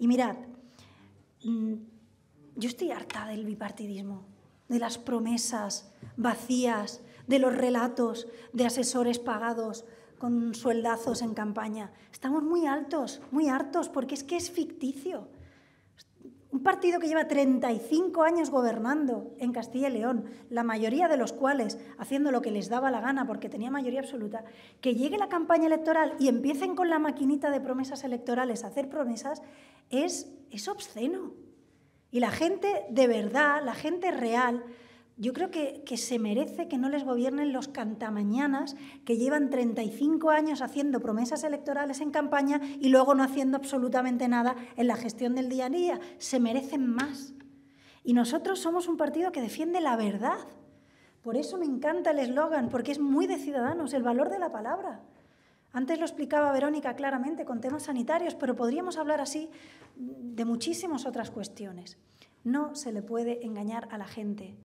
Y mirad, mm, yo estoy harta del bipartidismo, de las promesas vacías, de los relatos de asesores pagados con sueldazos en campaña. Estamos muy altos, muy hartos, porque es que es ficticio. Un partido que lleva 35 años gobernando en Castilla y León, la mayoría de los cuales haciendo lo que les daba la gana porque tenía mayoría absoluta, que llegue la campaña electoral y empiecen con la maquinita de promesas electorales a hacer promesas, es, es obsceno. Y la gente de verdad, la gente real, yo creo que, se merece que no les gobiernen los cantamañanas que llevan 35 años haciendo promesas electorales en campaña y luego no haciendo absolutamente nada en la gestión del día a día. Se merecen más. Y nosotros somos un partido que defiende la verdad. Por eso me encanta el eslogan, porque es muy de ciudadanos, el valor de la palabra. Antes lo explicaba Verónica claramente con temas sanitarios, pero podríamos hablar así de muchísimas otras cuestiones. No se le puede engañar a la gente.